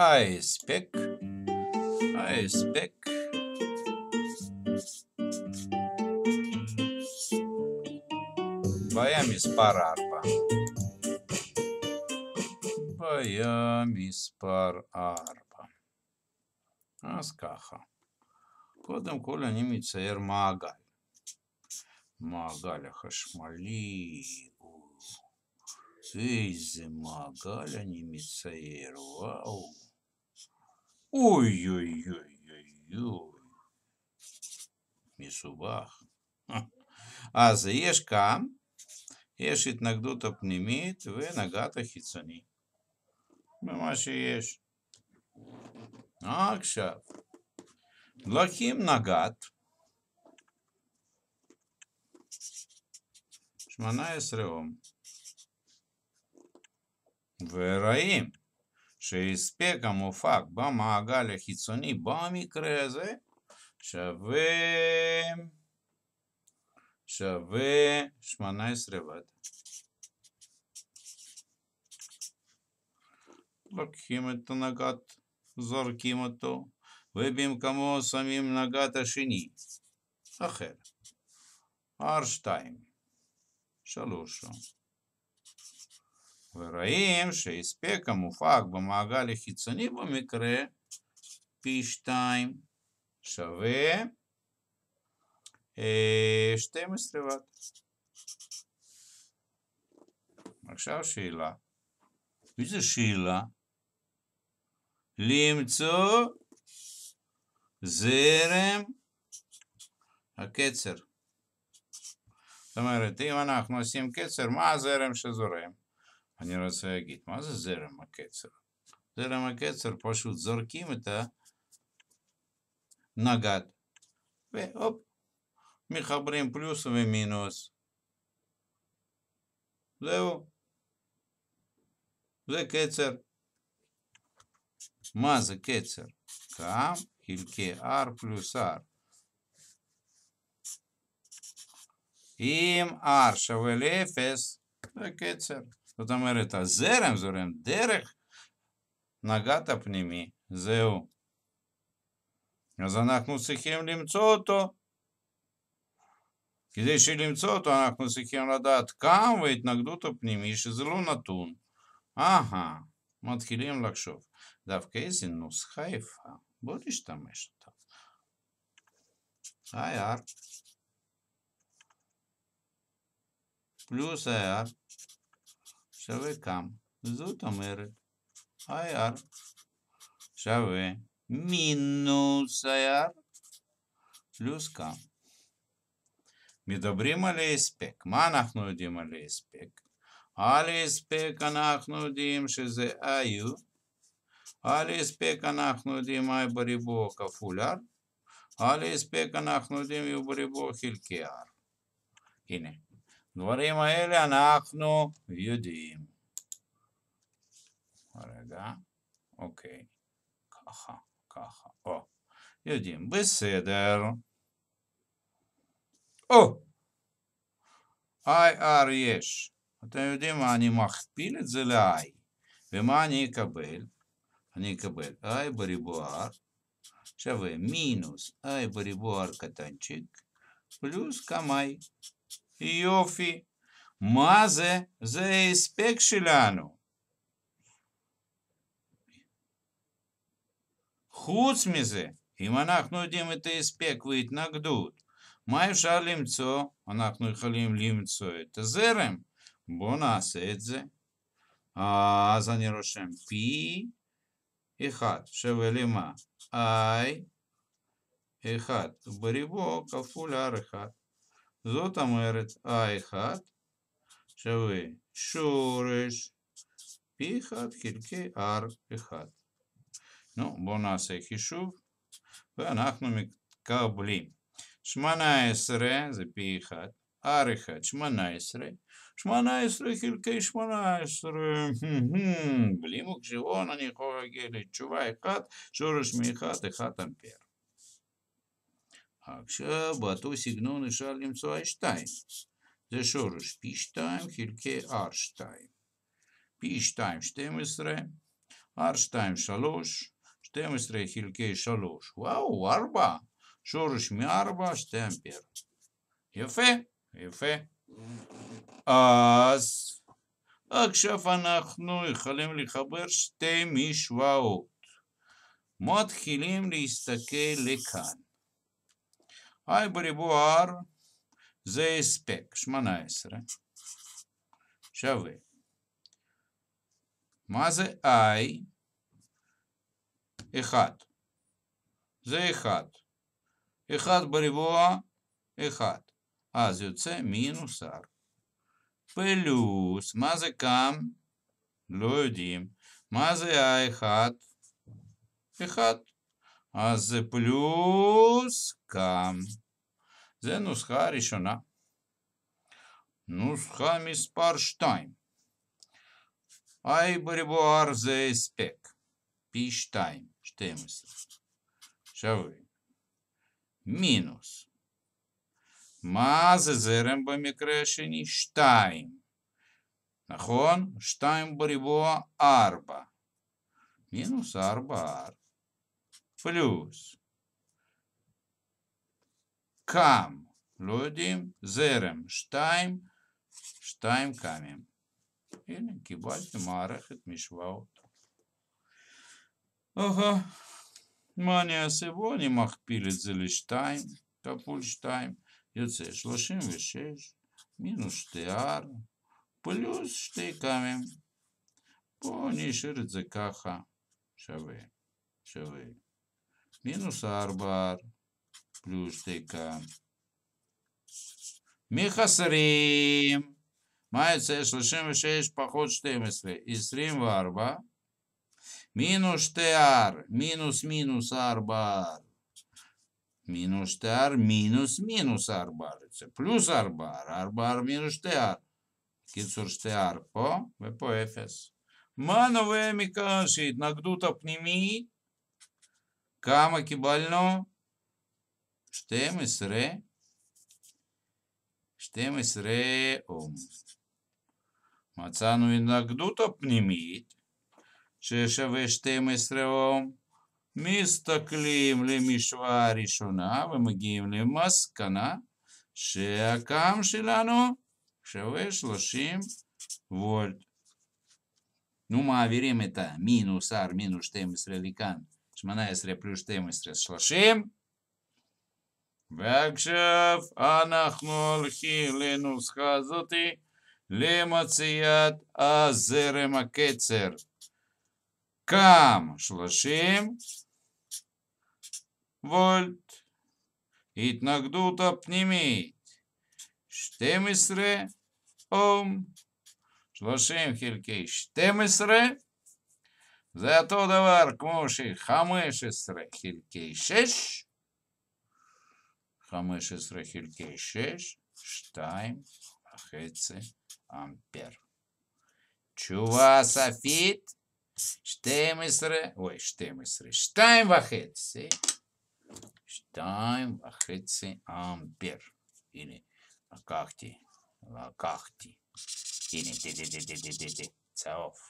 Айспек. Айспек. Баямис парарпа. Баямис парарпа. Аскаха. Кодом коля немица Эрмагаль. Магаля хашмали. Эйзе Магаля немица вау. Ой-ой-ой-ой-ой. Мишубах. А заешь кам? יש התנגדות הפנימית ונגעת חיצוני. במה שיש. עכשיו, דלקים נגעת, 18 אום, ורעים, שהספק המופק במעגל החיצוני במקרה הזה שווה שווה 18 ועד. לוקחים את הנגת, זורקים אותו, ובמקומו שמים נגת השני, אחר. R2, 3. ורואים שהספק המופק במעגל החיצוני במקרה p 2 שווה 12 אה, ואט. עכשיו שאלה. איזה שאלה? למצוא זרם הקצר. זאת אומרת, אם אנחנו עושים קצר, מה הזרם שזורם? אני רוצה להגיד, מה זה זרם הקצר? זרם הקצר פשוט זורקים את הנגד, והופ, מחברים פלוס ומינוס. זהו. זה קצר. מה זה קצר? כאן חלקי r פלוס r. אם r שווה ל-0, זה קצר. זאת אומרת, הזרם זורם דרך נגעת פנימי, זהו. אז אנחנו צריכים למצוא אותו. כדי שלמצוא אותו אנחנו צריכים לדעת קם וההתנגדות הפנימי, שזה לא נתון. אהה, מתחילים לחשוב. דווקא איזה נוסחה יפה, בואו נשתמש אותה. IR פלוס IR שווה כמה? זאת אומרת, IR שווה מינוס IR פלוס כמה? מדברים על ההספק. מה אנחנו יודעים על ההספק? על ההספק אנחנו יודעים שזה IU. על ההספק אנחנו יודעים I בריבוע כפול R. על ההספק אנחנו יודעים U בריבוע חלקי R. הנה. דברים האלה אנחנו יודעים. רגע, אוקיי, ככה, ככה, או, יודעים, בסדר. או, IR יש. אתם יודעים מה, אני מכפיל את זה ל-I, ומה אני אקבל? אני אקבל I בריבוע R שווה מינוס I בריבוע R קטנצ'יק פלוס כמה I. יופי. מה זה? זה ההספק שלנו. חוץ מזה, אם אנחנו יודעים את ההספק וההתנגדות, מה אפשר למצוא? אנחנו יכולים למצוא את הזרם. בואו נעשה את זה. אז אני רושם P, 1 שווה למה? I, 1 בריבו כפול R1. זאת אומרת, I1 שווה שורש P1 חלקי R1. נו, בואו נעשה חישוב, ואנחנו מקבלים 18 זה P1, R1 18, 18 חלקי 18, בלי מוקשיבון אני יכול להגיד לתשובה 1, שורש מ-1, 1 אמפר. עכשיו באותו סגנון אפשר למצוא i2. זה שורש p2 חלקי r2. p2 12, r2 3, 12 חלקי 3, וואו, 4, שורש מ-4, 2 אמפר. יפה, יפה. אז עכשיו אנחנו יכולים לחבר שתי משוואות. מתחילים להסתכל לכאן. בריבוע r זה הספק, 18, שווה. מה זה i? 1. זה 1. 1 בריבוע 1. אז יוצא מינוס r. פלוס, מה זה קם? לא יודעים. מה זה ה-1? 1. אז פלוס קם. זה נוסחה הראשונה. נוסחה מספר 2. I בריבוער זה הספק. פי 2, 12. שווה. מינוס. מה זה זרם במקרה השני? 2. נכון? 2 בריבוע 4. מינוס 4R плюс кам люди зерем штайм штайм камем. Или кибальте марахет мишваут. Ага. Мания сегодня мах махпилит зели штайм, капуль штайм. Йоце шлошим вишеш, минус штеар, плюс штейкамем. По нишер дзекаха шаве, шаве. Минус R бар. Плюс ТК. Миха срим. Мається слышим ще ж поход штемисли. І срим варба. Минус ТР. Минус минус R бар. Минус ТР. Минус минус R бар. Це плюс R бар. R бар минус ТР. Кінцур ТР по. Ви по Ефес. Ма нове мікашіт. Нагдута пнімій. כמה קיבלנו? 12. 12 אום. מצאנו התנגדות הפנימית ששווה 12 אום. מסתכלים למשוואה הראשונה ומגיעים למסקנה שהקם שלנו שווה 30 וולט. נו, מעבירים את המינוס R מינוס 12 לכאן. 18 פלוס 12, 30. ועכשיו אנחנו הולכים לנוסחה הזאתי למציאת הזרם הקצר. קם 30 וולט. התנגדות הפנימית 12 אום. 30 חלקי 12 Зато давар кмуши хамыши срахилькейшеш. Хамыши срахилькейшеш. Штайм хеци ампер. Чува софит. Штемисре. Ой, штемисре. Штайм вахеци. Штайм вахеци ампер. Или лакахти. Лакахти. Или ди-ди-ди-ди-ди-ди. Цаов.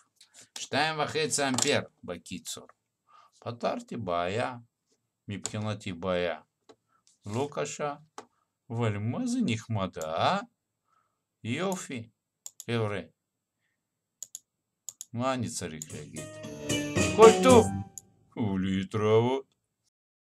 2.5 ампер бакицур. Patартибая, бая, лукаша, вальмазы нихмада, а? йофи, еврей. Мани царик реагит. Кольту, улитрово.